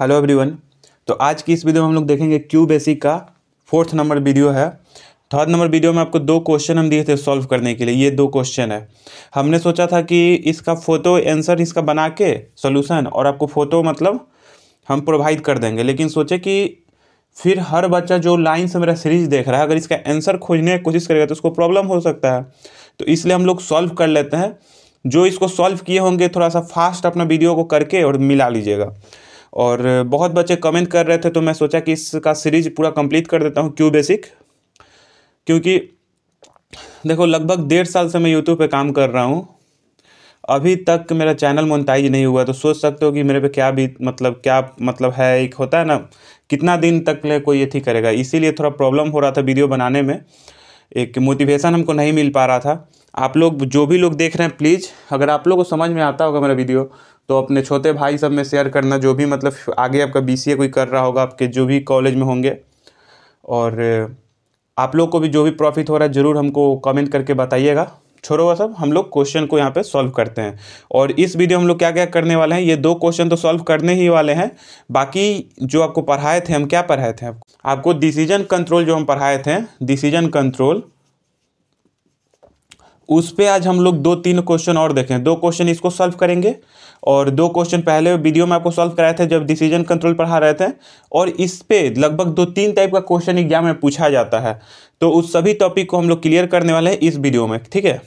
hello everyone तो आज की इस वीडियो में हम लोग देखेंगे क्यू बेसिक का फोर्थ नंबर वीडियो है थर्ड नंबर वीडियो में आपको दो क्वेश्चन हम दिए थे सॉल्व करने के लिए ये दो क्वेश्चन है हमने सोचा था कि इसका फ़ोटो आंसर इसका बना के सोल्यूशन और आपको फ़ोटो मतलब हम प्रोवाइड कर देंगे लेकिन सोचे कि फिर हर बच्चा जो लाइन से मेरा सीरीज देख रहा है अगर इसका आंसर खोजने की कोशिश करेगा तो उसको प्रॉब्लम हो सकता है तो इसलिए हम लोग सॉल्व कर लेते हैं जो इसको सॉल्व किए होंगे थोड़ा सा फास्ट अपना वीडियो को करके और मिला लीजिएगा और बहुत बच्चे कमेंट कर रहे थे तो मैं सोचा कि इसका सीरीज पूरा कंप्लीट कर देता हूँ क्यू बेसिक क्योंकि देखो लगभग डेढ़ साल से मैं यूट्यूब पे काम कर रहा हूँ अभी तक मेरा चैनल मोनताइज नहीं हुआ तो सोच सकते हो कि मेरे पे क्या भी मतलब क्या मतलब है एक होता है ना कितना दिन तक ले कोई ये थी करेगा इसीलिए थोड़ा प्रॉब्लम हो रहा था वीडियो बनाने में एक मोटिवेशन हमको नहीं मिल पा रहा था आप लोग जो भी लोग देख रहे हैं प्लीज़ अगर आप लोग को समझ में आता होगा मेरा वीडियो तो अपने छोटे भाई सब में शेयर करना जो भी मतलब आगे आपका बी कोई कर रहा होगा आपके जो भी कॉलेज में होंगे और आप लोग को भी जो भी प्रॉफिट हो रहा है ज़रूर हमको कमेंट करके बताइएगा छोड़ो वह सब हम लोग क्वेश्चन को यहाँ पे सॉल्व करते हैं और इस वीडियो हम लोग क्या क्या करने वाले हैं ये दो क्वेश्चन तो सॉल्व करने ही वाले हैं बाकी जो आपको पढ़ाए थे हम क्या पढ़ाए थे आपको डिसीजन कंट्रोल जो हम पढ़ाए थे डिसीजन कंट्रोल उस पर आज हम लोग दो तीन क्वेश्चन और देखें दो क्वेश्चन इसको सॉल्व करेंगे और दो क्वेश्चन पहले वीडियो में आपको सॉल्व कराए थे जब डिसीजन कंट्रोल पढ़ा रहे थे और इस पर लगभग दो तीन टाइप का क्वेश्चन एग्जाम में पूछा जाता है तो उस सभी टॉपिक को हम लोग क्लियर करने वाले हैं इस वीडियो में ठीक है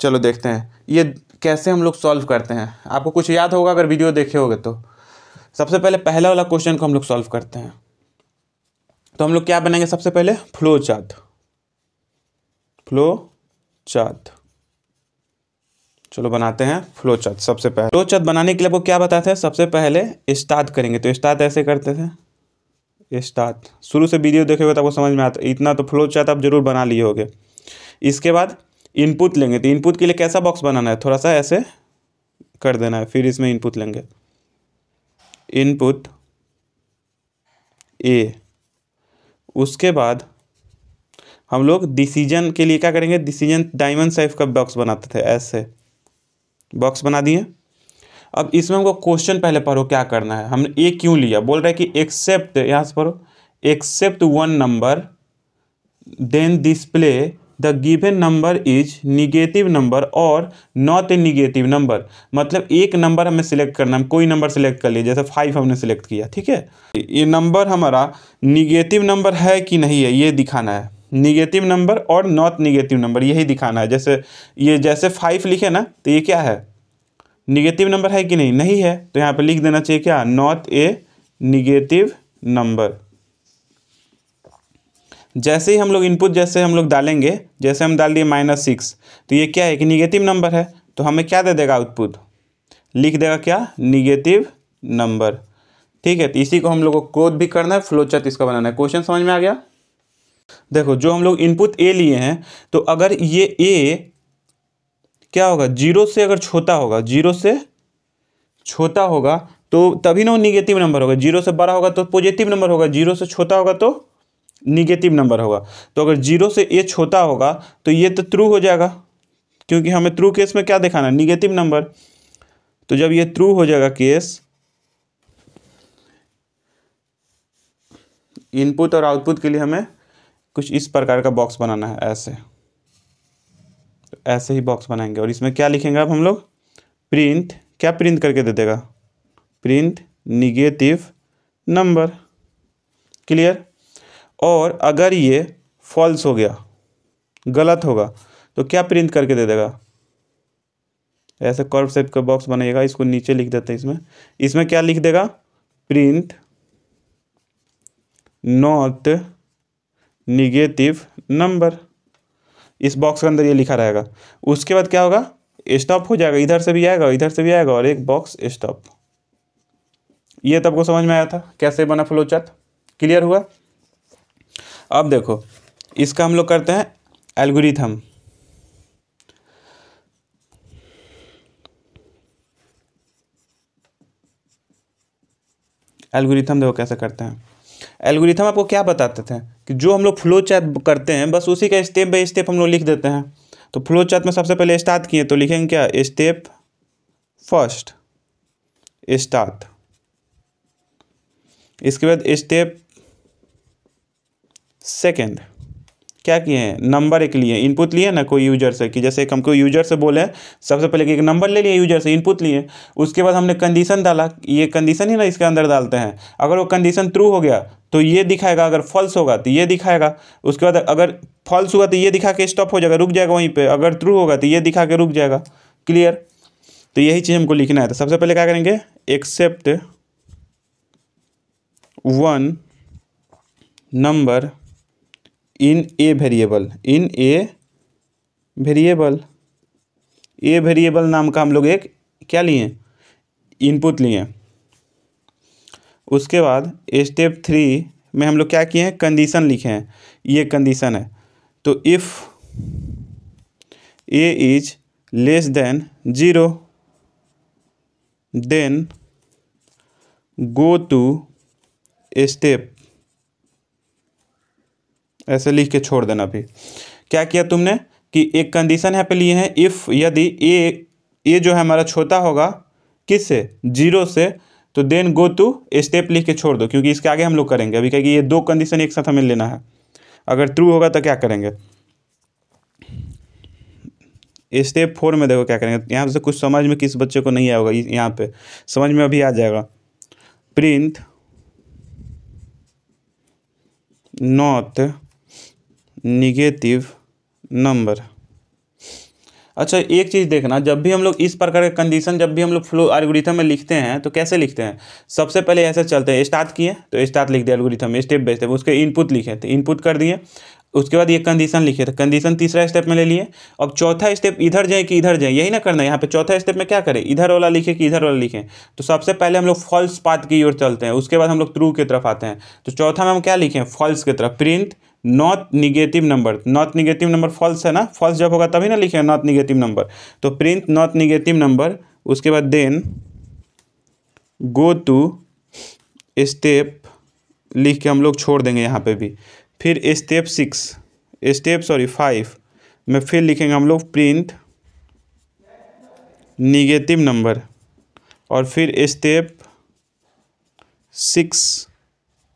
चलो देखते हैं ये कैसे हम लोग सॉल्व करते हैं आपको कुछ याद होगा अगर वीडियो देखे होगे तो सबसे पहले पहला वाला क्वेश्चन को हम लोग सॉल्व करते हैं तो हम लोग क्या बनाएंगे सबसे पहले फ्लो चार्ट फ्लो चार्ट चलो बनाते हैं फ्लो चार्ट सबसे पहले फ्लो चार्ट बनाने के लिए आपको क्या बताते हैं सबसे पहले स्टार्ट करेंगे तो स्टार्ट ऐसे करते थे स्टार्ट शुरू से वीडियो देखे हुए तो आपको समझ में आता इतना तो फ्लो चार्ट आप जरूर बना लिए होगे इसके बाद इनपुट लेंगे तो इनपुट के लिए कैसा बॉक्स बनाना है थोड़ा सा ऐसे कर देना है फिर इसमें इनपुट लेंगे इनपुट ए उसके बाद हम लोग डिसीजन के लिए क्या करेंगे डिसीजन डायमंड साइफ का बॉक्स बनाते थे ऐसे बॉक्स बना दिए अब इसमें हमको क्वेश्चन पहले पढ़ो क्या करना है हमने ए क्यों लिया बोल रहा है कि एक्सेप्ट यहाँ से पढ़ो accept one number then display the given number is negative number और नॉट ए निगेटिव नंबर मतलब एक नंबर हमें सिलेक्ट करना है कोई नंबर सिलेक्ट कर लिए जैसे फाइव हमने सिलेक्ट किया ठीक है ये नंबर हमारा निगेटिव नंबर है कि नहीं है ये दिखाना है निगेटिव नंबर और नॉट निगेटिव नंबर यही दिखाना है जैसे ये जैसे फाइव लिखे ना तो ये क्या है निगेटिव नंबर है कि नहीं नहीं है तो यहाँ पे लिख देना चाहिए क्या नॉट ए निगेटिव नंबर जैसे ही हम लोग इनपुट जैसे हम लोग डालेंगे जैसे हम डाल दिए माइनस सिक्स तो ये क्या है कि निगेटिव नंबर है तो हमें क्या दे देगा आउटपुट लिख देगा क्या निगेटिव नंबर ठीक है तो इसी को हम लोग को कोड भी करना है फ्लोचत इसका बनाना है क्वेश्चन समझ में आ गया देखो जो हम लोग इनपुट ए लिए हैं तो अगर ये ए क्या होगा जीरो से अगर छोटा होगा जीरो से छोटा होगा तो तभी ना निगेटिव नंबर होगा जीरो से बड़ा होगा तो पॉजिटिव नंबर होगा जीरो से छोटा होगा तो निगेटिव नंबर होगा तो अगर जीरो से ए छोटा होगा तो ये तो ट्रू हो जाएगा क्योंकि हमें ट्रू केस में क्या दिखाना है निगेटिव नंबर तो जब ये ट्रू हो जाएगा केस इनपुट और आउटपुट के लिए हमें कुछ इस प्रकार का बॉक्स बनाना है ऐसे तो ऐसे ही बॉक्स बनाएंगे और इसमें क्या लिखेंगे अब हम लोग प्रिंट क्या प्रिंट करके दे देगा प्रिंट निगेटिव नंबर क्लियर और अगर ये फॉल्स हो गया गलत होगा तो क्या प्रिंट करके दे देगा ऐसे कर्व सेप का बॉक्स बनाइएगा इसको नीचे लिख देते हैं इसमें इसमें क्या लिख देगा प्रिंट नॉट निगेटिव नंबर इस बॉक्स के अंदर ये लिखा रहेगा उसके बाद क्या होगा स्टॉप हो जाएगा इधर से भी आएगा इधर से भी आएगा और एक बॉक्स स्टॉप ये तब को समझ में आया था कैसे बना फ्लो चार्ट क्लियर हुआ अब देखो इसका हम लोग करते हैं एल्गोरिथम एल्गोरिथम देखो कैसे करते हैं एल्गोरिथम आपको क्या बताते थे कि जो हम लोग फ्लो चैट करते हैं बस उसी का स्टेप बाई स्टेप हम लोग लिख देते हैं तो फ्लो चैट में सबसे पहले स्टार्ट किए तो लिखेंगे क्या स्टेप फर्स्ट स्टार्ट इसके बाद स्टेप सेकेंड क्या किए हैं नंबर एक लिए इनपुट लिए ना कोई यूजर से कि जैसे हमको यूजर से बोले सबसे पहले कि एक नंबर ले लिए यूजर से इनपुट लिए उसके बाद हमने कंडीशन डाला ये कंडीशन ही ना इसके अंदर डालते हैं अगर वो कंडीशन ट्रू हो गया तो ये दिखाएगा अगर फॉल्स होगा तो ये दिखाएगा उसके बाद अगर फॉल्स हुआ तो ये दिखा के स्टॉप हो जाएगा रुक जाएगा वहीं पर अगर ट्रू होगा तो ये दिखा के रुक जाएगा क्लियर तो यही चीज़ हमको लिखना है तो सबसे पहले क्या करेंगे accept one number in a variable in a variable a variable नाम का हम लोग एक क्या लिए इनपुट लिए उसके बाद स्टेप थ्री में हम लोग क्या किए हैं कंडीशन लिखे हैं ये कंडीशन है तो if A is less than zero then go to step ऐसे लिख के छोड़ देना भी क्या किया तुमने कि एक कंडीशन यहाँ पे लिए हैं इफ़ यदि ए ए जो है हमारा छोटा होगा किस से जीरो से तो देन गो टू स्टेप लिख के छोड़ दो क्योंकि इसके आगे हम लोग करेंगे अभी क्या ये दो कंडीशन एक साथ हमें लेना है अगर ट्रू होगा तो क्या करेंगे स्टेप फोर में देखो क्या करेंगे यहाँ से कुछ समझ में किस बच्चे को नहीं आएगा यहाँ पे समझ में अभी आ जाएगा प्रिंट नॉट निगेटिव नंबर अच्छा एक चीज़ देखना जब भी हम लोग इस प्रकार के कंडीशन जब भी हम लोग फ्लो एल्गोरिथम में लिखते हैं तो कैसे लिखते हैं सबसे पहले ऐसे चलते हैं स्टार्ट किए तो स्टार्ट लिख दिया एल्गोरिथम में स्टेप बाई स्टेप उसके इनपुट लिखे तो इनपुट कर दिए उसके बाद ये कंडीशन लिखे तो कंडीशन तीसरा स्टेप में ले लिए अब चौथा स्टेप इधर जाए कि इधर जाए यही ना करना यहाँ पे चौथा स्टेप में क्या करें इधर वाला लिखे कि इधर वाला लिखें तो सबसे पहले हम लोग फॉल्स पाथ की ओर चलते हैं उसके बाद हम लोग ट्रू की तरफ आते हैं तो चौथा में हम क्या लिखें फॉल्स की तरफ print not negative number not negative number false है ना फॉल्स जब होगा तभी ना लिखेगा नॉट निगेटिव नंबर तो प्रिंट नॉट निगेटिव नंबर उसके बाद देन गो टू स्टेप लिख के हम लोग छोड़ देंगे यहाँ पे भी फिर step six step sorry five में फिर लिखेंगे हम लोग प्रिंट निगेटिव नंबर और फिर स्टेप सिक्स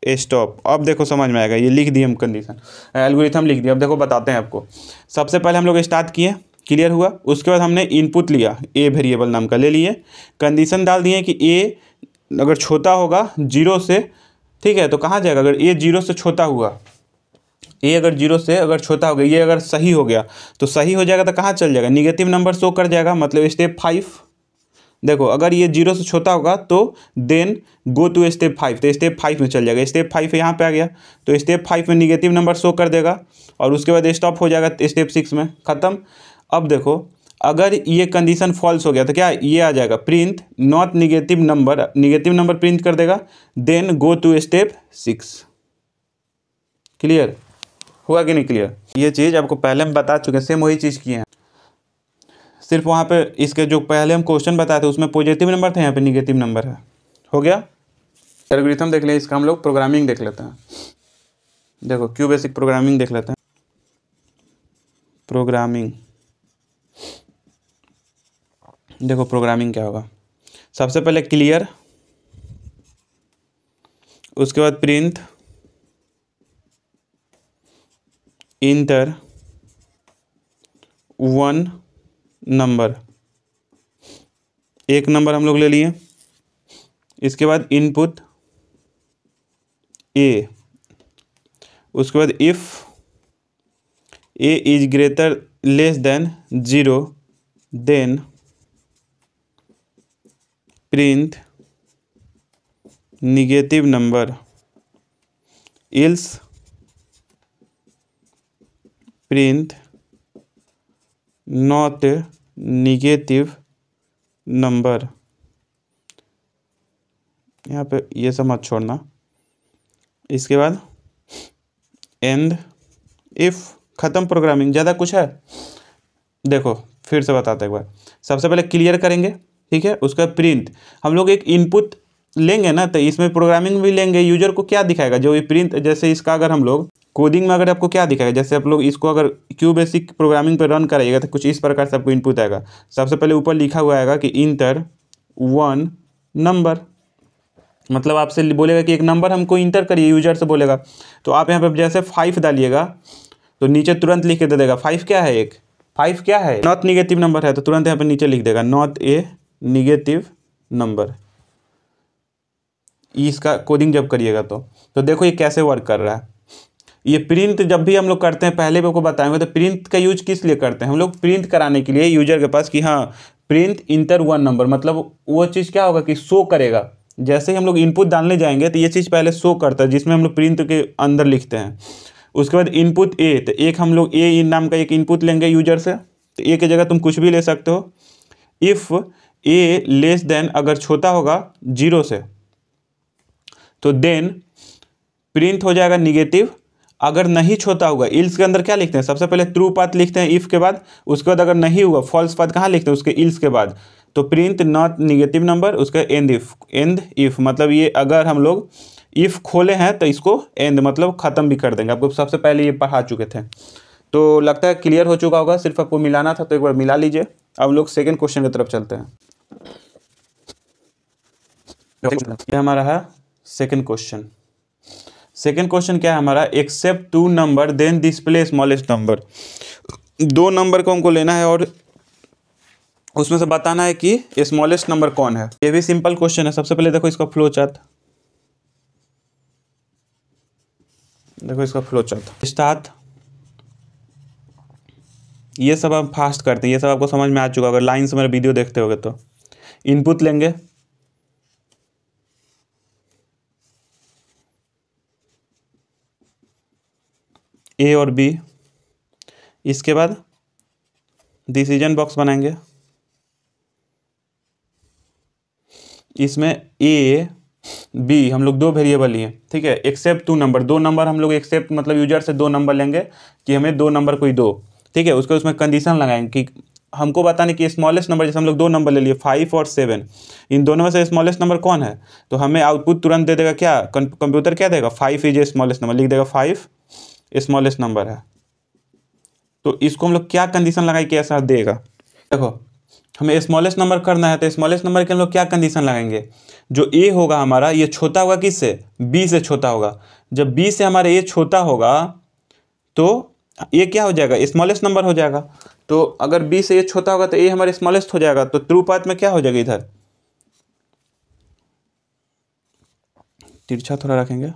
ए स्टॉप अब देखो समझ में आएगा ये लिख दिए हम कंडीशन एल्गोरिथम लिख दिया अब देखो बताते हैं आपको सबसे पहले हम लोग स्टार्ट किए क्लियर हुआ उसके बाद हमने इनपुट लिया ए वेरिएबल नाम का ले लिए कंडीशन डाल दिए कि ए अगर छोटा होगा जीरो से ठीक है तो कहाँ जाएगा अगर ए जीरो से छोटा हुआ ए अगर जीरो से अगर छोटा हो गया ये अगर सही हो गया तो सही हो जाएगा तो कहाँ चल जाएगा निगेटिव नंबर शो कर जाएगा मतलब स्टेप फाइव देखो अगर ये जीरो से छोटा होगा तो then go to step five तो स्टेप फाइव में चल जाएगा स्टेप फाइव यहाँ पे आ गया तो स्टेप फाइव में निगेटिव नंबर शो कर देगा और उसके बाद स्टॉप हो जाएगा स्टेप सिक्स में ख़त्म अब देखो अगर ये कंडीशन फॉल्स हो गया तो क्या ये आ जाएगा print not negative number negative number print कर देगा then go to step six clear हुआ कि नहीं क्लियर ये चीज़ आपको पहले हम बता चुके हैं सेम वही चीज़ की है सिर्फ वहाँ पे इसके जो पहले हम क्वेश्चन बताए थे उसमें पॉजिटिव नंबर थे यहाँ पे निगेटिव नंबर है हो गया एल्गोरिथम देख लें इसका हम लोग प्रोग्रामिंग देख लेते हैं देखो क्यू बेसिक प्रोग्रामिंग देख लेते हैं प्रोग्रामिंग देखो प्रोग्रामिंग क्या होगा सबसे पहले क्लियर उसके बाद प्रिंट इंटर वन नंबर एक नंबर हम लोग ले लिए इसके बाद इनपुट ए उसके बाद if A is greater less than zero then print negative number else print not negative number यहाँ पे ये सब मत छोड़ना इसके बाद एंड इफ़ ख़त्म प्रोग्रामिंग ज़्यादा कुछ है देखो फिर से बताते एक बार सबसे पहले क्लियर करेंगे ठीक है उसका प्रिंट हम लोग एक इनपुट लेंगे ना तो इसमें प्रोग्रामिंग भी लेंगे यूजर को क्या दिखाएगा जो ये प्रिंट जैसे इसका अगर हम लोग कोडिंग में अगर आपको क्या दिखाएगा जैसे आप लोग इसको अगर क्यू बेसिक प्रोग्रामिंग पर रन कराइएगा तो कुछ इस प्रकार से आपको इनपुट आएगा सबसे पहले ऊपर लिखा हुआ आएगा कि इंटर वन नंबर मतलब आपसे बोलेगा कि एक नंबर हमको इंटर करिए यूजर से बोलेगा तो आप यहाँ पर जैसे फाइव डालिएगा तो नीचे तुरंत लिख के दे देगा फाइव क्या है एक फाइव क्या है नॉट निगेटिव नंबर है तो तुरंत यहाँ पर नीचे लिख देगा नॉट ए निगेटिव नंबर इसका कोडिंग जब करिएगा तो तो देखो ये कैसे वर्क कर रहा है ये प्रिंट जब भी हम लोग करते हैं पहले भी आपको बताएंगे तो प्रिंट का यूज किस लिए करते हैं हम लोग प्रिंट कराने के लिए यूजर के पास कि हाँ प्रिंट इंटर वन नंबर मतलब वो चीज़ क्या होगा कि शो करेगा जैसे ही हम लोग इनपुट डालने जाएंगे तो ये चीज़ पहले शो करता है जिसमें हम लोग प्रिंट के अंदर लिखते हैं उसके बाद इनपुट ए तो एक हम लोग ए इन नाम का एक इनपुट लेंगे यूजर से तो ए की जगह तुम कुछ भी ले सकते हो इफ़ ए लेस देन अगर छोटा होगा जीरो से तो देन प्रिंट हो जाएगा निगेटिव अगर नहीं छोटा होगा इल्स के अंदर क्या लिखते हैं सबसे पहले ट्रू पाथ लिखते हैं इफ़ के बाद उसके बाद अगर नहीं हुआ फॉल्स पाथ कहाँ लिखते हैं उसके इल्स के बाद तो प्रिंट नॉट निगेटिव नंबर उसका एंड इफ एंड इफ मतलब ये अगर हम लोग इफ़ खोले हैं तो इसको एंड मतलब ख़त्म भी कर देंगे आपको सबसे पहले ये पढ़ा चुके थे तो लगता है क्लियर हो चुका होगा सिर्फ आपको मिलाना था तो एक बार मिला लीजिए अब लोग सेकेंड क्वेश्चन की तरफ चलते हैं ये हमारा है सेकेंड क्वेश्चन सेकेंड क्वेश्चन क्या है हमारा accept two number then display smallest number दो नंबर को हमको लेना है और उसमें से बताना है कि स्मॉलेस्ट नंबर कौन है ये भी सिंपल क्वेश्चन है सबसे पहले देखो इसका फ्लो चार्ट देखो इसका फ्लो चार्ट स्टार्ट ये सब आप फास्ट करते हैं ये सब आपको समझ में आ चुका अगर लाइन से मेरा वीडियो देखते होगे तो इनपुट लेंगे ए और बी इसके बाद डिसीजन बॉक्स बनाएंगे इसमें ए बी हम लोग दो वेरिएबल लिए ठीक है एक्सेप्ट टू नंबर दो नंबर हम लोग एक्सेप्ट मतलब यूजर से दो नंबर लेंगे कि हमें दो नंबर कोई दो ठीक है उसके उसमें कंडीशन लगाएंगे कि हमको बताने कि स्मॉलेस्ट नंबर जैसे हम लोग दो नंबर ले लिए फाइव और सेवन इन दोनों में से स्मॉलेस्ट नंबर कौन है तो हमें आउटपुट तुरंत दे देगा क्या कंप्यूटर क्या देगा five is a smallest number लिख देगा फाइव स्मॉलेस्ट नंबर है तो इसको हम लोग क्या कंडीशन लगाए कि ऐसा देगा देखो हमें स्मॉलेस्ट नंबर करना है तो स्मॉलेस्ट नंबर के हम लोग क्या कंडीशन लगाएंगे जो ए होगा हमारा ये छोटा होगा किस से बी से छोटा होगा जब बी से हमारा ए छोटा होगा तो ये क्या हो जाएगा स्मॉलेस्ट नंबर हो जाएगा तो अगर बी से ए छोटा होगा तो ए हमारे स्मॉलेस्ट हो जाएगा तो ट्रू पाथ में क्या हो जाएगा इधर तिरछा थोड़ा रखेंगे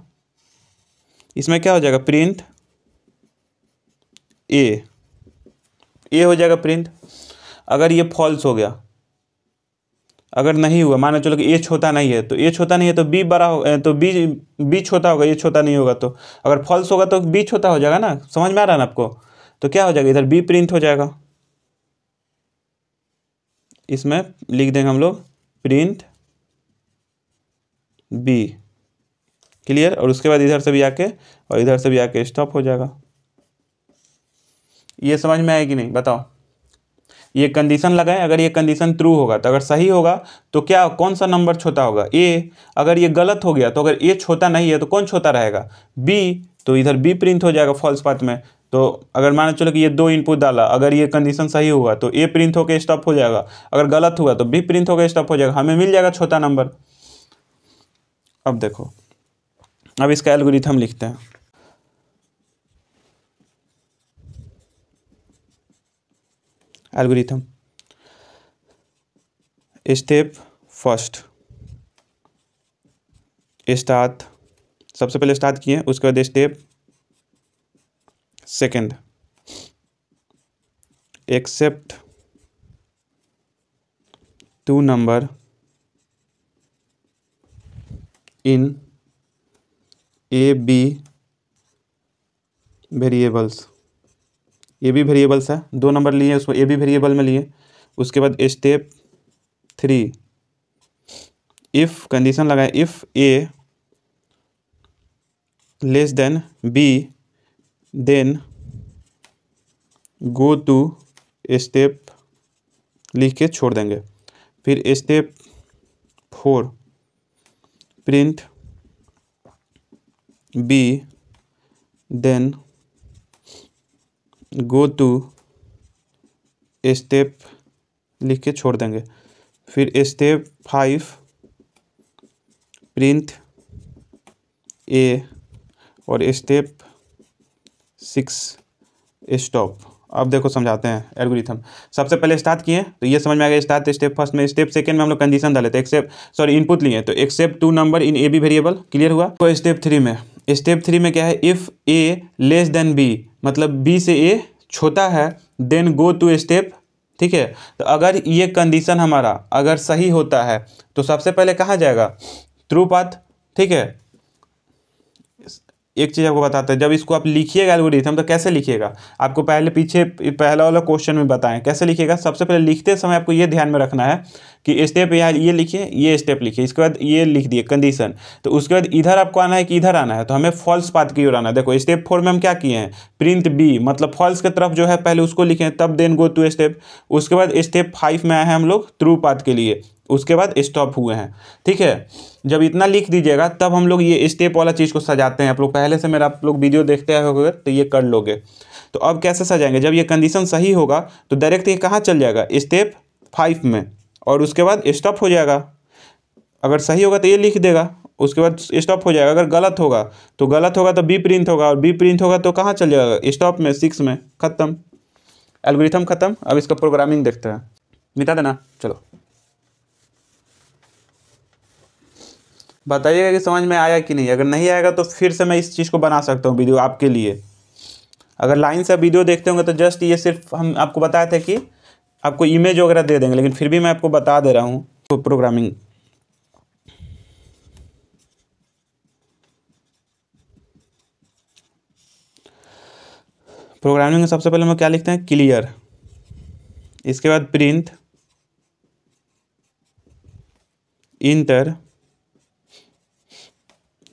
इसमें क्या हो जाएगा प्रिंट ए ए हो जाएगा प्रिंट अगर ये फॉल्स हो गया अगर नहीं हुआ माना चलो कि ए छोटा नहीं है तो ए छोटा नहीं है तो बी बड़ा हो तो बी बी छोटा होगा ये छोटा नहीं होगा तो अगर फॉल्स होगा तो बी छोटा हो जाएगा ना समझ में आ रहा है ना आपको तो क्या हो जाएगा इधर बी प्रिंट हो जाएगा इसमें लिख देंगे हम लोग प्रिंट बी क्लियर और उसके बाद इधर से भी आके और इधर से भी आके स्टॉप हो जाएगा ये समझ में आए कि नहीं बताओ ये कंडीशन लगाएं अगर ये कंडीशन ट्रू होगा तो अगर सही होगा तो क्या कौन सा नंबर छोटा होगा ए अगर ये गलत हो गया तो अगर ए छोटा नहीं है तो कौन छोटा रहेगा बी तो इधर बी प्रिंट हो जाएगा फॉल्स पाथ में तो अगर मान चलो कि ये दो इनपुट डाला अगर ये कंडीशन सही हुआ तो ए प्रिंट होकर स्टॉप हो जाएगा अगर गलत हुआ तो बी प्रिंट होकर स्टॉप हो जाएगा हमें मिल जाएगा छोटा नंबर अब देखो अब इसका एल्गोरिथम लिखते हैं एल्गोरिथम स्टेप फर्स्ट स्टार्ट सबसे पहले स्टार्ट किए उसके बाद step second accept two number in A B variables ये भी वेरिएबल्स है दो नंबर लिए उसको ए भी वेरिएबल में लिए उसके बाद स्टेप थ्री इफ़ कंडीशन लगाए if A less than B then go to step लिख के छोड़ देंगे फिर step four print B then go to step लिख के छोड़ देंगे फिर स्टेप फाइव प्रिंट ए और स्टेप सिक्स स्टॉप अब देखो समझाते हैं एल्गोरिथम सबसे पहले स्टार्ट किए तो ये समझ में आ गया स्टार्ट स्टेप फर्स्ट में स्टेप सेकंड में हम लोग कंडीशन डाले थे एक्सेप्ट सॉरी इनपुट लिए तो accept two number in A B variable clear हुआ तो स्टेप थ्री में स्टेप थ्री में क्या है if A less than B मतलब बी से ए छोटा है देन गो टू स्टेप ठीक है तो अगर ये कंडीशन हमारा अगर सही होता है तो सबसे पहले कहाँ जाएगा थ्रू पाथ ठीक है एक चीज़ आपको बताते हैं जब इसको आप लिखिएगा एल्गोरिथम तो कैसे लिखिएगा आपको पहले पीछे पहला वाला क्वेश्चन में बताएं कैसे लिखिएगा सबसे पहले लिखते समय आपको ये ध्यान में रखना है कि स्टेप यहाँ ये लिखिए ये स्टेप लिखिए इसके बाद ये लिख दिए कंडीशन तो उसके बाद इधर आपको आना है कि इधर आना है तो हमें फॉल्स पाथ की ओर आना है देखो स्टेप फोर में हम क्या किए हैं प्रिंट बी मतलब फॉल्स की तरफ जो है पहले उसको लिखें तब देन गो टू स्टेप उसके बाद स्टेप फाइव में आए हैं हम लोग थ्रू पाथ के लिए उसके बाद स्टॉप हुए हैं ठीक है जब इतना लिख दीजिएगा तब हम लोग ये स्टेप वाला चीज़ को सजाते हैं आप लोग पहले से मेरा आप लोग वीडियो देखते आए होगा तो ये कर लोगे तो अब कैसे सजाएंगे जब ये कंडीशन सही होगा तो डायरेक्ट ये कहाँ चल जाएगा स्टेप फाइव में और उसके बाद स्टॉप हो जाएगा अगर सही होगा तो ये लिख देगा उसके बाद स्टॉप हो जाएगा अगर गलत होगा तो गलत होगा तो बी प्रिंट होगा और बी प्रिंट होगा तो कहाँ चल जाएगा स्टॉप में सिक्स में ख़त्म एल्गोरिथम ख़त्म अब इसका प्रोग्रामिंग देखते हैं मिटा देना चलो बताइएगा कि समझ में आया कि नहीं अगर नहीं आएगा तो फिर से मैं इस चीज़ को बना सकता हूँ वीडियो आपके लिए अगर लाइन से वीडियो देखते होंगे तो जस्ट ये सिर्फ हम आपको बताया था कि आपको इमेज वगैरह दे देंगे लेकिन फिर भी मैं आपको बता दे रहा हूँ तो प्रोग्रामिंग प्रोग्रामिंग में सबसे पहले हम क्या लिखते हैं क्लियर इसके बाद प्रिंट इंटर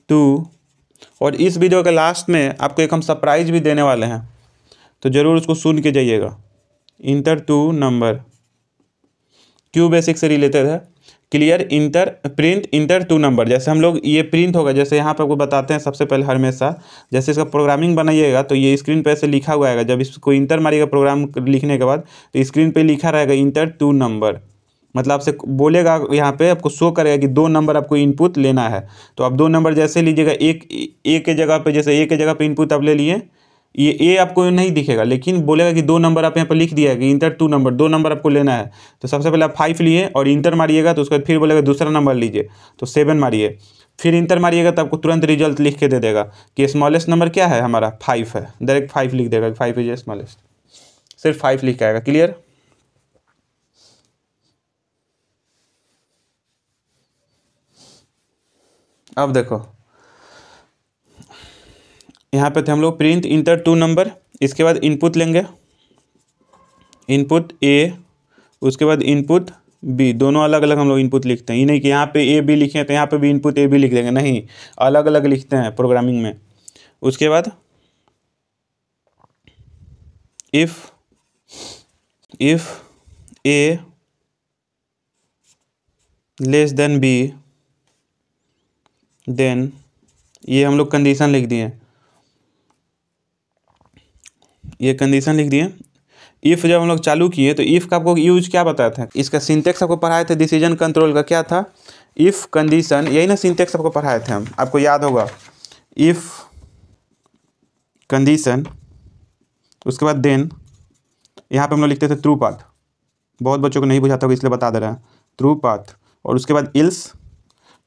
टू और इस वीडियो के लास्ट में आपको एक हम सरप्राइज भी देने वाले हैं तो ज़रूर उसको सुन के जाइएगा enter two number Q basic से रिलेटेड है clear enter print enter two number जैसे हम लोग ये प्रिंट होगा जैसे यहाँ पर आपको बताते हैं सबसे पहले हमेशा जैसे इसका प्रोग्रामिंग बनाइएगा तो ये स्क्रीन पर ऐसे लिखा हुआ आएगा जब इसको इंटर मारिएगा प्रोग्राम लिखने के बाद तो स्क्रीन पर लिखा रहेगा इंटर टू नंबर मतलब आपसे बोलेगा यहाँ पे आपको शो करेगा कि दो नंबर आपको इनपुट लेना है तो आप दो नंबर जैसे लीजिएगा एक एक के जगह पर जैसे एक के जगह पर इनपुट आप ले लिए ये ए आपको नहीं दिखेगा लेकिन बोलेगा कि दो नंबर आप यहाँ पर लिख दिया है कि इंटर टू नंबर दो नंबर आपको लेना है तो सबसे पहले आप फाइव लिए और इंटर मारिएगा तो उसके बाद फिर बोलेगा दूसरा नंबर लीजिए तो सेवन मारिए फिर इंटर मारिएगा तो आपको तुरंत रिजल्ट लिख के दे देगा कि स्मॉलेस्ट नंबर क्या है हमारा फाइव है डायरेक्ट फाइव लिख देगा फाइव इज स्मॉलेस्ट सिर्फ फाइव लिख के आएगा क्लियर अब देखो यहाँ पे थे हम लोग प्रिंट इंटर टू नंबर इसके बाद इनपुट लेंगे इनपुट ए उसके बाद इनपुट बी दोनों अलग अलग हम लोग इनपुट लिखते हैं ये नहीं कि यहाँ पे ए बी लिखे हैं तो यहाँ पे भी इनपुट ए बी लिख देंगे नहीं अलग अलग लिखते हैं प्रोग्रामिंग में उसके बाद if if A less than B then ये हम लोग कंडीशन लिख दिए ये कंडीशन लिख दिए इफ़ जब हम लोग चालू किए तो इफ़ का आपको यूज क्या बताया था इसका सिंटेक्स आपको पढ़ाए थे डिसीजन कंट्रोल का क्या था इफ़ कंडीशन यही ना सिंटेक्स आपको पढ़ाए थे हम आपको याद होगा इफ़ कंडीशन उसके बाद देन यहाँ पे हम लोग लिखते थे थ्रू पाथ बहुत बच्चों को नहीं बुझाता होगा इसलिए बता दे रहे हैं थ्रू पाथ और उसके बाद इल्स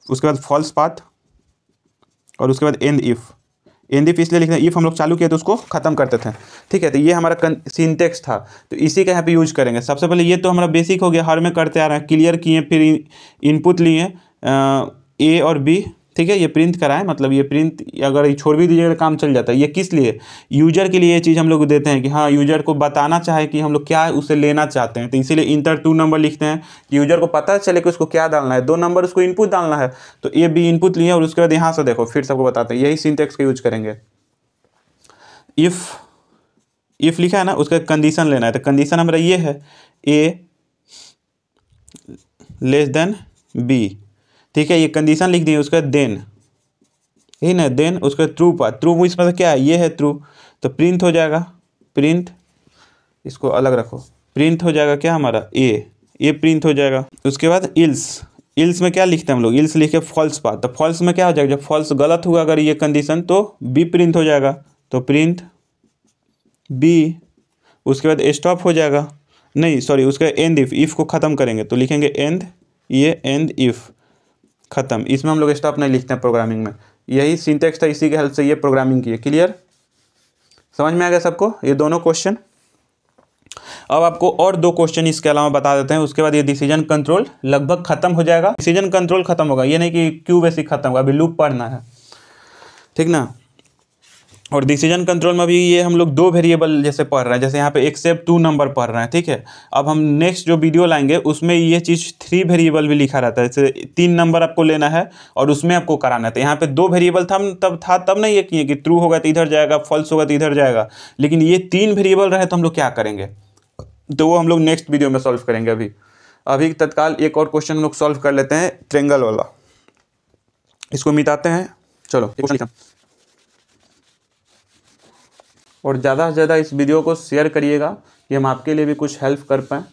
उसके बाद फॉल्स पाथ और उसके बाद एंड इफ़ हिंदी इसलिए लिखते हैं इफ़ हम लोग चालू किए तो उसको खत्म करते थे ठीक है तो ये हमारा सिंटेक्स था तो इसी का यहाँ पे यूज करेंगे सबसे पहले ये तो हमारा बेसिक हो गया हर में करते आ रहे हैं क्लियर किए फिर इनपुट लिए ए और बी ठीक है ये प्रिंट कराएं मतलब ये प्रिंट अगर ये छोड़ भी दीजिएगा काम चल जाता है ये किस लिए यूजर के लिए ये चीज़ हम लोग देते हैं कि हाँ यूजर को बताना चाहे कि हम लोग क्या उसे लेना चाहते हैं तो इसीलिए इंटर टू नंबर लिखते हैं कि यूजर को पता चले कि उसको क्या डालना है दो नंबर उसको इनपुट डालना है तो ये भी इनपुट लिए और उसके बाद यहाँ से देखो फिर सबको बताते हैं यही सिंटेक्स का यूज करेंगे इफ़ इफ़ लिखा है ना उसका कंडीशन लेना है तो कंडीशन हमारा ये है ए लेस देन बी ठीक है ये कंडीशन लिख दी उसका देन ठीक ना देन उसका ट्रू पा ट्रू इसमें से क्या है ये है ट्रू तो प्रिंट हो जाएगा प्रिंट इसको अलग रखो प्रिंट हो जाएगा क्या हमारा ए ए प्रिंट हो जाएगा उसके बाद इल्स इल्स में क्या लिखते हैं हम लोग इल्स लिखे फॉल्स पा तो फॉल्स में क्या हो जाएगा जब फॉल्स गलत हुआ अगर ये कंडीशन तो बी प्रिंट हो जाएगा तो प्रिंट बी उसके बाद स्टॉप हो जाएगा नहीं सॉरी उसका एंड इफ इफ को ख़त्म करेंगे तो लिखेंगे एंड ये एंड इफ़ खत्म इसमें हम लोग स्टॉप नहीं लिखते हैं प्रोग्रामिंग में यही सिंटेक्स था इसी के हेल्प से ये प्रोग्रामिंग की है क्लियर समझ में आ गया सबको ये दोनों क्वेश्चन अब आपको और दो क्वेश्चन इसके अलावा बता देते हैं उसके बाद ये डिसीजन कंट्रोल लगभग खत्म हो जाएगा डिसीजन कंट्रोल खत्म होगा ये नहीं कि क्यू बेसिक खत्म होगा अभी लूप पढ़ना है ठीक ना और डिसीजन कंट्रोल में भी ये हम लोग दो वेरिएबल जैसे पढ़ रहे हैं जैसे यहाँ पे एक से टू नंबर पढ़ रहे हैं ठीक है अब हम नेक्स्ट जो वीडियो लाएंगे उसमें ये चीज़ थ्री वेरिएबल भी लिखा रहता है जैसे तीन नंबर आपको लेना है और उसमें आपको कराना था तो यहाँ पे दो वेरिएबल था तब था तब नहीं ये किए कि ट्रू होगा तो इधर जाएगा फॉल्स होगा तो इधर जाएगा लेकिन ये तीन वेरिएबल रहे तो हम लोग क्या करेंगे तो वो हम लोग नेक्स्ट वीडियो में सॉल्व करेंगे अभी अभी तत्काल एक और क्वेश्चन हम लोग सॉल्व कर लेते हैं ट्रेंगल वाला इसको मिटाते हैं चलो और ज़्यादा से ज़्यादा इस वीडियो को शेयर करिएगा कि हम आपके लिए भी कुछ हेल्प कर पाएँ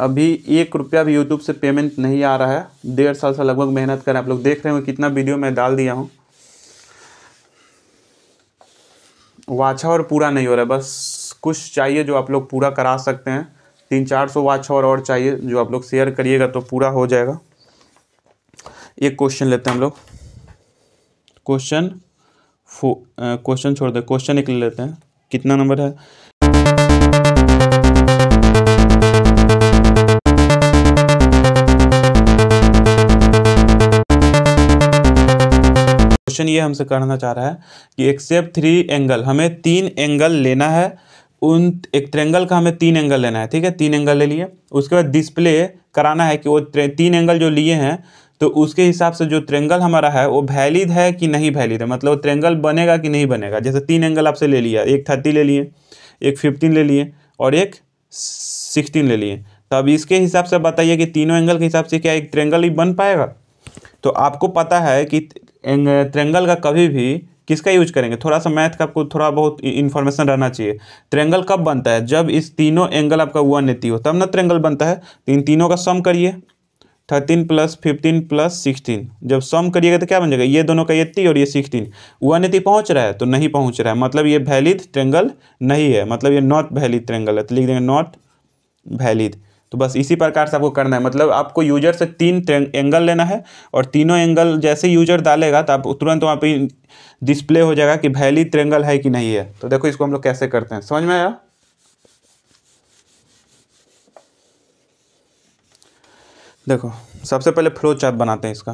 अभी एक रुपया भी यूट्यूब से पेमेंट नहीं आ रहा है डेढ़ साल से लगभग मेहनत करें आप लोग देख रहे हो कितना वीडियो मैं डाल दिया हूँ वाछा अच्छा और पूरा नहीं हो रहा है बस कुछ चाहिए जो आप लोग पूरा करा सकते हैं तीन चार सौ वाचा अच्छा और, और चाहिए जो आप लोग शेयर करिएगा तो पूरा हो जाएगा एक क्वेश्चन लेते हैं हम लोग क्वेश्चन फो क्वेश्चन छोड़ दे क्वेश्चन एक ले लेते हैं कितना नंबर है क्वेश्चन ये हमसे करना चाह रहा है कि एक्सेप्ट थ्री एंगल हमें तीन एंगल लेना है उन एक ट्रेंगल का हमें तीन एंगल लेना है ठीक है तीन एंगल ले लिए उसके बाद डिस्प्ले कराना है कि वो तीन एंगल जो लिए हैं तो उसके हिसाब से जो त्रेंगल हमारा है वो वैलिड है कि नहीं वैलिड है मतलब त्रेंगल बनेगा कि नहीं बनेगा जैसे तीन एंगल आपसे ले लिया एक थर्टी ले लिए एक फिफ्टीन ले लिए और एक सिक्सटीन ले लिए तो अब इसके हिसाब से बताइए कि तीनों एंगल के हिसाब से क्या एक त्रेंगल ही बन पाएगा तो आपको पता है कि त्रेंगल का कभी भी किसका यूज करेंगे थोड़ा सा मैथ का आपको थोड़ा बहुत इन्फॉर्मेशन रहना चाहिए त्रेंगल कब बनता है जब इस तीनों एंगल आपका वन एटी हो तब ना त्रेंगल बनता है तो इन तीनों का सम करिए thirteen plus fifteen plus sixteen जब सम करिएगा तो क्या बन जाएगा ये दोनों का एट्टी और ये सिक्सटीन वन एट्टी पहुँच रहा है तो नहीं पहुँच रहा है मतलब ये वैलिड ट्रेंगल नहीं है मतलब ये नॉट वैलिड ट्रेंगल है तो लिख देंगे नॉट वैलिड तो बस इसी प्रकार से आपको करना है मतलब आपको यूजर से तीन एंगल लेना है और तीनों एंगल जैसे यूजर डालेगा तो आप तुरंत वहाँ पर डिस्प्ले हो जाएगा कि वैली ट्रेंगल है कि नहीं है तो देखो इसको हम लोग कैसे करते हैं समझ में आया देखो सबसे पहले फ्लो चार्ट बनाते हैं इसका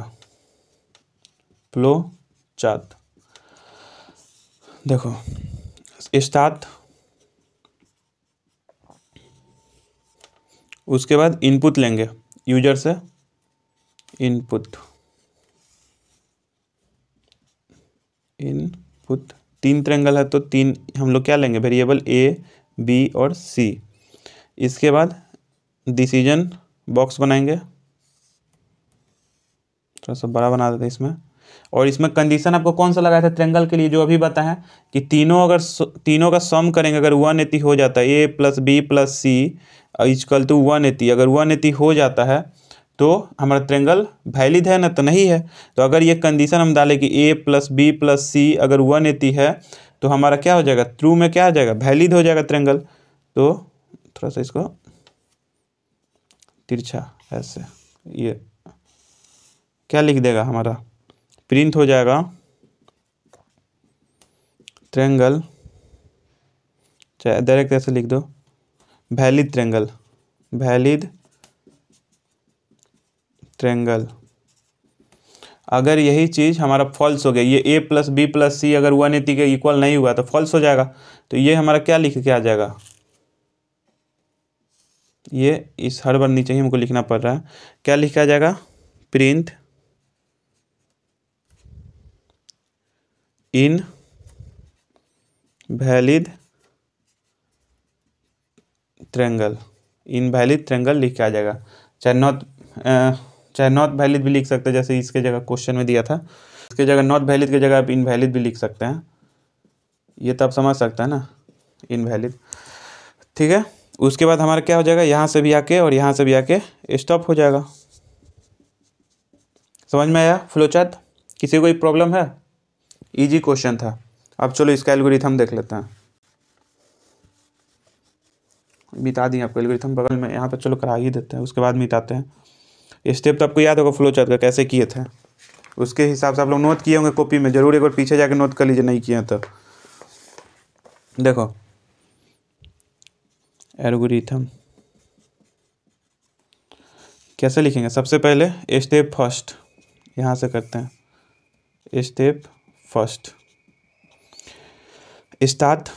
फ्लो चार्ट देखो स्टार्ट उसके बाद इनपुट लेंगे यूजर से इनपुट इनपुट तीन ट्रेंगल है तो तीन हम लोग क्या लेंगे वेरिएबल ए बी और सी इसके बाद डिसीजन बॉक्स बनाएंगे थोड़ा सा बड़ा बना देते इसमें और इसमें कंडीशन आपको कौन सा लगाया था ट्रेंगल के लिए जो अभी बताया है कि तीनों अगर तीनों का सम करेंगे अगर वन एटी हो जाता है A plus B plus C is equal to one eighty अगर वन एटी हो जाता है तो हमारा ट्रेंगल वैलिड है ना तो नहीं है तो अगर ये कंडीशन हम डालें कि A plus B plus C अगर वन एटी है तो हमारा क्या हो जाएगा ट्रू में क्या आ जाएगा वैलिड हो जाएगा ट्रेंगल तो थोड़ा सा इसको तिरछा ऐसे ये क्या लिख देगा हमारा प्रिंट हो जाएगा ट्रेंगल चाहे डायरेक्ट ऐसे लिख दो वैलिड ट्रेंगल वैलिड ट्रेंगल अगर यही चीज़ हमारा फॉल्स हो गया ये A plus B plus C अगर वन एटी के इक्वल नहीं हुआ तो फॉल्स हो जाएगा तो ये हमारा क्या लिख के आ जाएगा ये इस हर बार नीचे ही हमको लिखना पड़ रहा है क्या लिखा जाएगा print invalid triangle invalid triangle लिख के आ जाएगा चाहे नॉट चाहे नॉट वैलिड भी लिख सकते हैं जैसे इसके जगह क्वेश्चन में दिया था इसके जगह नॉट वैलिड की जगह आप इन वैलिड भी लिख सकते हैं ये तो आप समझ सकते हैं ना इन वैलिड ठीक है उसके बाद हमारा क्या हो जाएगा यहाँ से भी आके और यहाँ से भी आके स्टॉप हो जाएगा समझ में आया फ्लोचार्ट किसी को कोई प्रॉब्लम है ईजी क्वेश्चन था अब चलो इसका एल्गोरिथम देख लेते हैं मिटा दिए आपको एल्गोरिथम बगल में यहाँ पर चलो करा ही देते हैं उसके बाद मिटाते हैं स्टेप तो आपको याद होगा फ्लो चार्ट का कैसे किए थे उसके हिसाब से आप लोग नोट किए होंगे कॉपी में ज़रूर एक बार पीछे जाके नोट कर लीजिए नहीं किए तो देखो एल्गोरिथम कैसे लिखेंगे सबसे पहले स्टेप फर्स्ट यहाँ से करते हैं step first start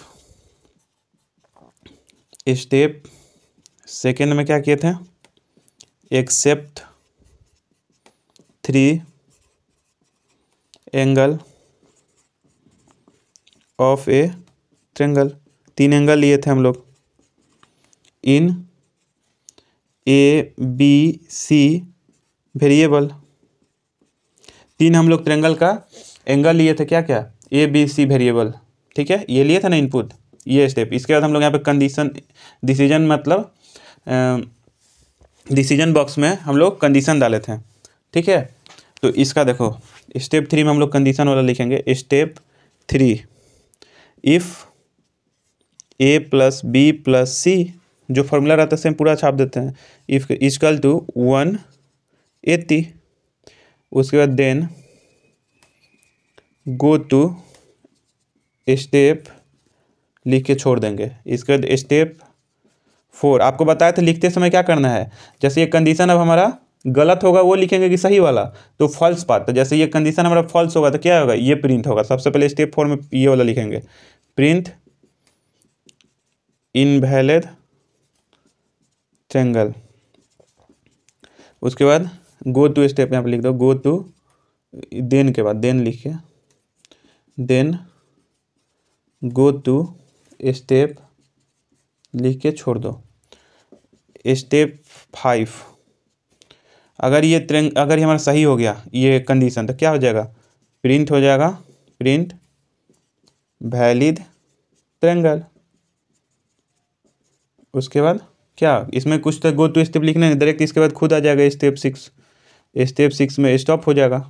step second में क्या किए थे accept three angle of a triangle तीन एंगल लिए थे हम लोग इन ए बी सी वेरिएबल तीन हम लोग ट्रेंगल का एंगल लिए थे क्या क्या ए बी सी वेरिएबल ठीक है ये लिए था ना इनपुट ये स्टेप इसके बाद हम लोग यहाँ पे कंडीशन डिसीजन मतलब डिसीजन बॉक्स में हम लोग कंडीशन डाले थे ठीक है तो इसका देखो स्टेप थ्री में हम लोग कंडीशन वाला लिखेंगे step three if A plus B plus C जो फॉर्मूला रहता है सेम पूरा छाप देते हैं if is equal to one eighty उसके बाद देन गो टू स्टेप लिख के छोड़ देंगे इसके बाद स्टेप फोर आपको बताया था लिखते समय क्या करना है जैसे ये कंडीशन अब हमारा गलत होगा वो लिखेंगे कि सही वाला तो फॉल्स पाथ तो जैसे ये कंडीशन हमारा फॉल्स होगा तो क्या होगा ये प्रिंट होगा सबसे पहले स्टेप फोर में ये वाला लिखेंगे प्रिंट इनवैलिड ट्रेंगल उसके बाद गो टू स्टेप यहाँ आप लिख दो गो टू देन के बाद देन लिख के देन गो टू स्टेप लिख के छोड़ दो स्टेप फाइव अगर ये त्रेंग अगर ये हमारा सही हो गया ये कंडीशन तो क्या हो जाएगा प्रिंट हो जाएगा प्रिंट वैलिड ट्रेंगल उसके बाद क्या इसमें कुछ तो गो टू स्टेप लिखना है डायरेक्ट इसके बाद खुद आ जाएगा स्टेप सिक्स स्टेप सिक्स में स्टॉप हो जाएगा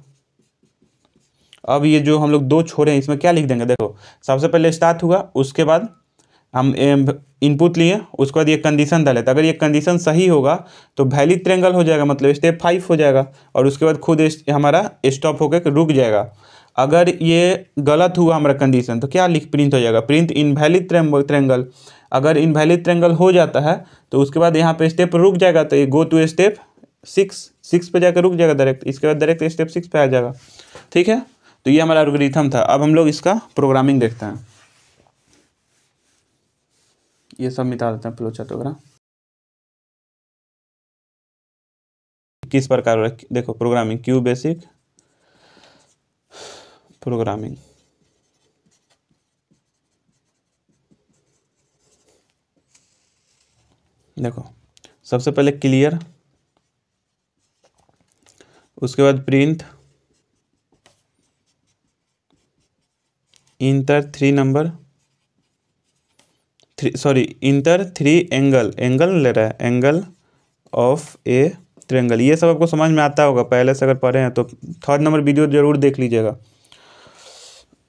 अब ये जो हम लोग दो छोड़े हैं इसमें क्या लिख देंगे देखो सबसे पहले स्टार्ट हुआ उसके बाद हम इनपुट लिए उसके बाद ये कंडीशन डाले तो अगर ये कंडीशन सही होगा तो वैलिड ट्रेंगल हो जाएगा मतलब स्टेप फाइव हो जाएगा और उसके बाद खुद हमारा स्टॉप होकर रुक जाएगा अगर ये गलत हुआ हमारा कंडीशन तो क्या लिख प्रिंट हो जाएगा प्रिंट इन वैलिड ट्रेंगल अगर इन वैलिड ट्रेंगल हो जाता है तो उसके बाद यहाँ पे स्टेप रुक जाएगा तो ये go to step six six पे जाकर रुक जाएगा डायरेक्ट इसके बाद डायरेक्ट स्टेप सिक्स पे आ जाएगा ठीक है तो ये हमारा एल्गोरिथम था अब हम लोग इसका प्रोग्रामिंग देखते हैं ये सब मिटा देते हैं फ्लोचार्ट वगैरह किस प्रकार देखो प्रोग्रामिंग क्यू बेसिक प्रोग्रामिंग देखो सबसे पहले क्लियर उसके बाद print enter three number three sorry enter three angle angle ले रहा है एंगल ऑफ ए ट्रेंगल ये सब आपको समझ में आता होगा पहले से अगर पढ़े हैं तो थर्ड नंबर वीडियो जरूर देख लीजिएगा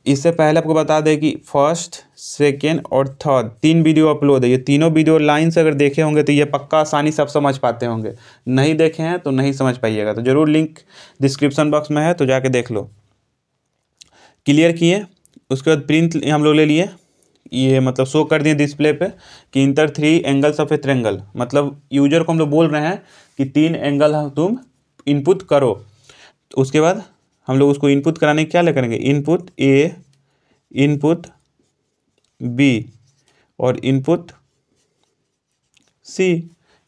इससे पहले आपको बता दें कि फर्स्ट सेकेंड और थर्ड तीन वीडियो अपलोड है ये तीनों वीडियो लाइन से अगर देखे होंगे तो ये पक्का आसानी से आप समझ पाते होंगे नहीं देखे हैं तो नहीं समझ पाइएगा तो ज़रूर लिंक डिस्क्रिप्शन बॉक्स में है तो जाके देख लो क्लियर किए उसके बाद प्रिंट हम लोग ले लिए ये मतलब शो कर दिए डिस्प्ले पे कि enter three angles of a triangle मतलब यूजर को हम लोग बोल रहे हैं कि तीन एंगल तुम इनपुट करो तो उसके बाद हम लोग उसको इनपुट कराने क्या ले करेंगे इनपुट ए इनपुट बी और इनपुट सी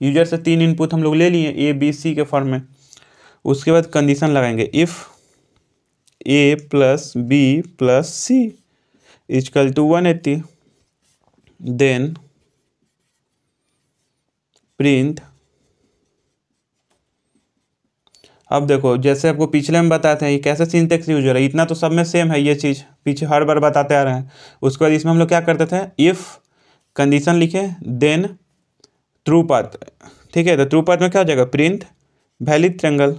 यूजर से तीन इनपुट हम लोग ले लिए ए बी सी के फॉर्म में उसके बाद कंडीशन लगाएंगे if A B plus C is equal to one eighty then print अब देखो जैसे आपको पिछले में बताते हैं ये कैसे सिंटेक्स यूज हो रहा है इतना तो सब में सेम है ये चीज़ पीछे हर बार बताते आ रहे हैं उसके बाद इसमें हम लोग क्या करते थे इफ़ कंडीशन लिखे देन ट्रू पाथ ठीक है तो ट्रू पाथ में क्या हो जाएगा प्रिंट वैलिड ट्रेंगल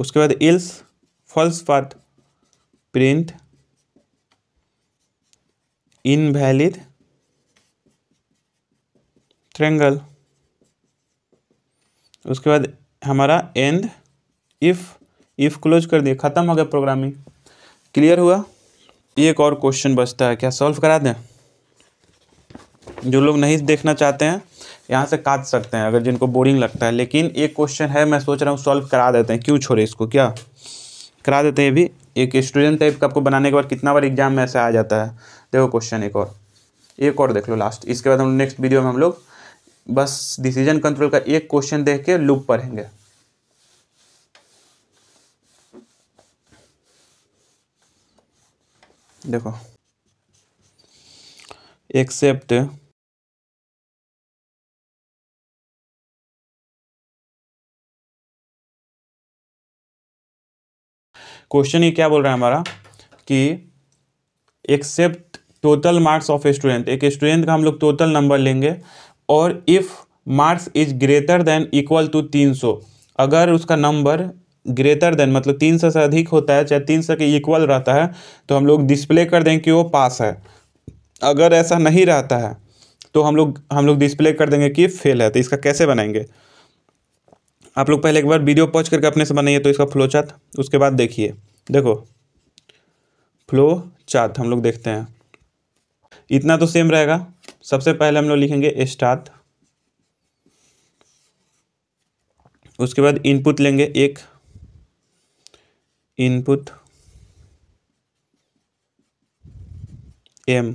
उसके बाद else false part print invalid triangle उसके बाद हमारा एंड इफ़ इफ़ क्लोज कर दिए ख़त्म हो गया प्रोग्रामिंग क्लियर हुआ एक और क्वेश्चन बचता है क्या सॉल्व करा दें जो लोग नहीं देखना चाहते हैं यहाँ से काट सकते हैं अगर जिनको बोरिंग लगता है लेकिन एक क्वेश्चन है मैं सोच रहा हूँ सॉल्व करा देते हैं क्यों छोड़े इसको क्या करा देते हैं भी एक स्टूडेंट टाइप का आपको बनाने के बाद कितना बार एग्जाम में ऐसे आ जाता है देखो क्वेश्चन एक और एक और देख लो लास्ट इसके बाद हम नेक्स्ट वीडियो में हम लोग बस डिसीजन कंट्रोल का एक क्वेश्चन देख के लूप पढ़ेंगे देखो एक्सेप्ट क्वेश्चन ये क्या बोल रहा है हमारा कि accept total marks of student एक स्टूडेंट का हम लोग टोटल नंबर लेंगे और if marks is greater than equal to तीन सौ अगर उसका नंबर ग्रेटर देन मतलब तीन सौ से अधिक होता है चाहे तीन सौ के इक्वल रहता है तो हम लोग डिस्प्ले कर दें कि वो पास है अगर ऐसा नहीं रहता है तो हम लोग हम लोग डिस्प्ले कर देंगे कि फेल है तो इसका कैसे बनाएंगे आप लोग पहले एक बार वीडियो पॉज करके अपने से बनाइए तो इसका फ्लो चार्ट उसके बाद देखिए देखो फ्लो चार्ट हम लोग देखते हैं इतना तो सेम रहेगा सबसे पहले हम लोग लिखेंगे स्टार्ट उसके बाद इनपुट लेंगे एक इनपुट एम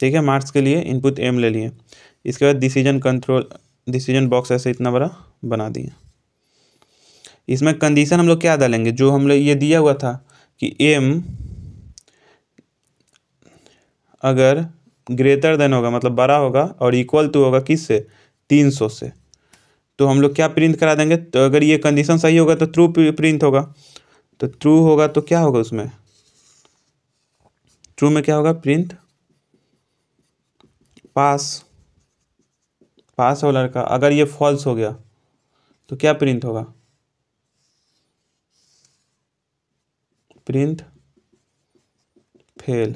ठीक है मार्क्स के लिए इनपुट एम ले लिए इसके बाद डिसीजन कंट्रोल डिसीजन बॉक्स ऐसे इतना बड़ा बना दिए इसमें कंडीशन हम लोग क्या डालेंगे जो हम लोग ये दिया हुआ था कि एम अगर ग्रेटर देन होगा मतलब बड़ा होगा और इक्वल टू होगा किस से तीन सौ से तो हम लोग क्या प्रिंट करा देंगे तो अगर ये कंडीशन सही होगा तो ट्रू प्रिंट होगा तो ट्रू होगा तो क्या होगा उसमें ट्रू में क्या होगा प्रिंट पास पास हो लड़का अगर ये फॉल्स हो गया तो क्या प्रिंट होगा प्रिंट फेल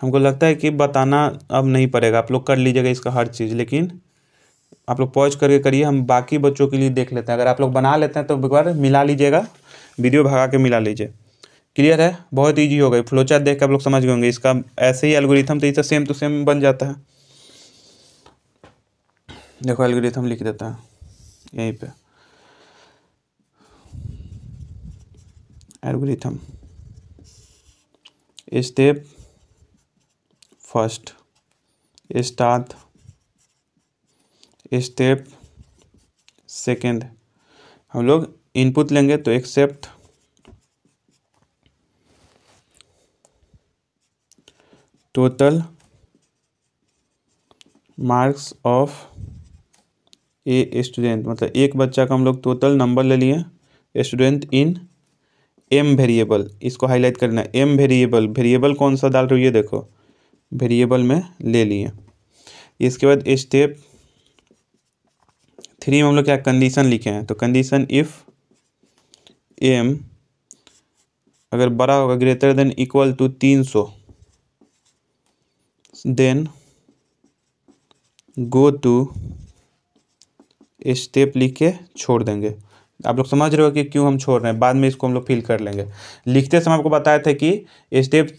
हमको लगता है कि बताना अब नहीं पड़ेगा आप लोग कर लीजिएगा इसका हर चीज़ लेकिन आप लोग पॉज करके करिए हम बाकी बच्चों के लिए देख लेते हैं अगर आप लोग बना लेते हैं तो एक बार मिला लीजिएगा वीडियो भगा के मिला लीजिए क्लियर है बहुत ईजी हो गई फ्लोचार देख के आप लोग समझ गए होंगे इसका ऐसे ही एल्गोरिथम तो इसका सेम टू सेम बन जाता है देखो एल्गोरिथम लिख देते हैं यहीं पे algorithm step first start step second हम लोग इनपुट लेंगे तो accept total marks of a student मतलब एक बच्चा का हम लोग टोटल नंबर ले लिए स्टूडेंट इन एम वेरिएबल इसको हाईलाइट करना है एम वेरिएबल वेरिएबल कौन सा डाल रही है देखो वेरिएबल में ले लिए इसके बाद स्टेप थ्री में हम लोग क्या कंडीशन लिखे हैं तो कंडीशन इफ़ एम अगर बड़ा होगा ग्रेटर देन इक्वल टू तीन सौ देन गो टू स्टेप लिख के छोड़ देंगे आप लोग समझ रहे हो कि क्यों हम छोड़ रहे हैं बाद में इसको हम लोग फिल कर लेंगे लिखते समय आपको बताया था कि स्टेप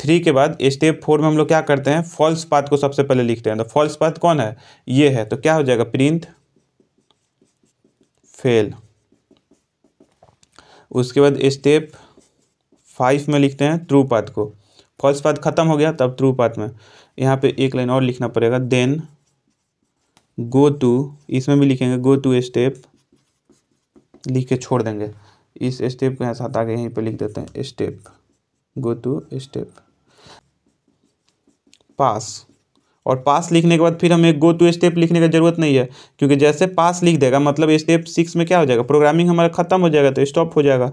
थ्री के बाद स्टेप फोर में हम लोग क्या करते हैं फॉल्स पाथ को सबसे पहले लिखते हैं तो फॉल्स पाथ कौन है ये है तो क्या हो जाएगा प्रिंट फेल उसके बाद स्टेप फाइव में लिखते हैं ट्रू पाथ को फॉल्स पाथ खत्म हो गया तब ट्रू पाथ में यहाँ पे एक लाइन और लिखना पड़ेगा देन गो टू इसमें भी लिखेंगे गो टू स्टेप लिख के छोड़ देंगे इस स्टेप को यहाँ साथ आगे यहीं पे लिख देते हैं step go to step pass और पास लिखने के बाद फिर हमें गो टू स्टेप लिखने की जरूरत नहीं है क्योंकि जैसे पास लिख देगा मतलब स्टेप सिक्स में क्या हो जाएगा प्रोग्रामिंग हमारा खत्म हो जाएगा तो स्टॉप हो जाएगा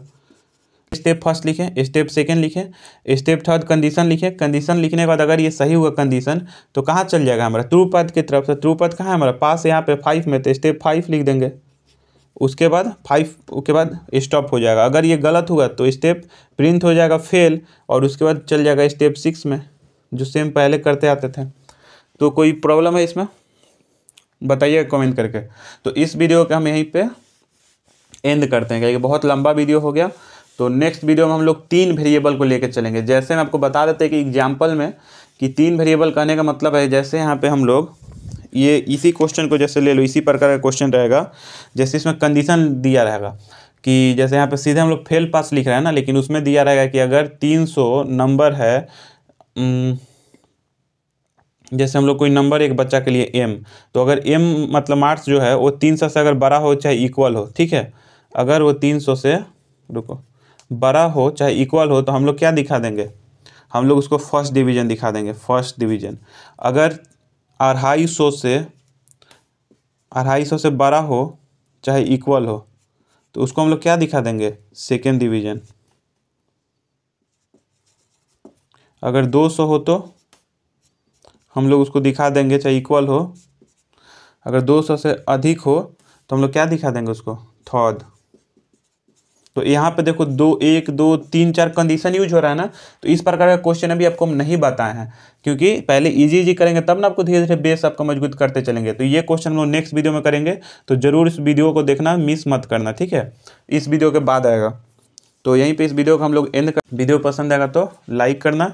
स्टेप फर्स्ट लिखें स्टेप सेकेंड लिखें स्टेप थर्ड कंडीशन लिखें कंडीशन लिखने के बाद अगर ये सही हुआ कंडीशन तो कहाँ चल जाएगा हमारा ट्रू पद की तरफ से ट्रू पद कहाँ है हमारा पास यहाँ पे फाइव में तो स्टेप फाइव लिख देंगे उसके बाद फाइव के बाद स्टॉप हो जाएगा अगर ये गलत हुआ तो स्टेप प्रिंट हो जाएगा फेल और उसके बाद चल जाएगा स्टेप सिक्स में जो सेम पहले करते आते थे तो कोई प्रॉब्लम है इसमें बताइए कमेंट करके तो इस वीडियो का हम यहीं पे एंड करते हैं क्योंकि बहुत लंबा वीडियो हो गया तो नेक्स्ट वीडियो में हम लोग तीन वेरिएबल को लेकर चलेंगे जैसे हम आपको बता देते हैं कि एग्जाम्पल में कि तीन वेरिएबल कहने का मतलब है जैसे यहाँ पे हम लोग ये इसी क्वेश्चन को जैसे ले लो इसी प्रकार का क्वेश्चन रहेगा जैसे इसमें कंडीशन दिया रहेगा कि जैसे यहाँ पे सीधे हम लोग फेल पास लिख रहे हैं ना लेकिन उसमें दिया रहेगा कि अगर 300 नंबर है जैसे हम लोग कोई नंबर एक बच्चा के लिए एम तो अगर एम मतलब मार्क्स जो है वो तीन सौ से अगर बड़ा हो चाहे इक्वल हो ठीक है अगर वो तीन सौ से रुको बड़ा हो चाहे इक्वल हो तो हम लोग क्या दिखा देंगे हम लोग उसको फर्स्ट डिवीजन दिखा देंगे फर्स्ट डिवीजन अगर अढ़ाई सौ से अढ़ाई सौ से बड़ा हो चाहे इक्वल हो तो उसको हम लोग क्या दिखा देंगे सेकेंड डिवीजन अगर दो सौ हो तो हम लोग उसको दिखा देंगे चाहे इक्वल हो अगर दो सौ से अधिक हो तो हम लोग क्या दिखा देंगे उसको थर्ड तो यहाँ पे देखो दो एक दो तीन चार कंडीशन यूज हो रहा है ना तो इस प्रकार का क्वेश्चन अभी आपको हम नहीं बताए हैं क्योंकि पहले इजी इजी करेंगे तब ना आपको धीरे धीरे बेस आपका मजबूत करते चलेंगे तो ये क्वेश्चन हम लोग नेक्स्ट वीडियो में करेंगे तो ज़रूर इस वीडियो को देखना मिस मत करना ठीक है इस वीडियो के बाद आएगा तो यहीं पर इस वीडियो को हम लोग एंड कर वीडियो पसंद आएगा तो लाइक करना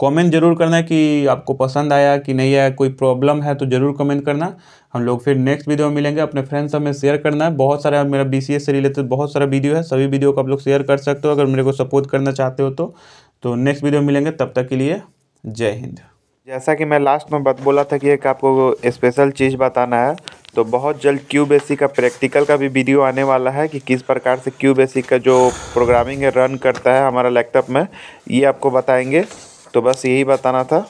कमेंट ज़रूर करना कि आपको पसंद आया कि नहीं आया कोई प्रॉब्लम है तो ज़रूर कमेंट करना हम लोग फिर नेक्स्ट वीडियो में मिलेंगे अपने फ्रेंड्स सब में शेयर करना है बहुत सारा मेरा बी से रिलेटेड बहुत सारा वीडियो है सभी वीडियो को आप लोग शेयर कर सकते हो अगर मेरे को सपोर्ट करना चाहते हो तो, तो नेक्स्ट वीडियो में मिलेंगे तब तक के लिए जय हिंद जैसा कि मैं लास्ट में बात बोला था कि एक आपको स्पेशल चीज़ बताना है तो बहुत जल्द क्यू बेसिक का प्रैक्टिकल का भी वीडियो आने वाला है कि किस प्रकार से क्यू बेसिक का जो प्रोग्रामिंग है रन करता है हमारा लैपटॉप में ये आपको बताएंगे तो बस यही बताना था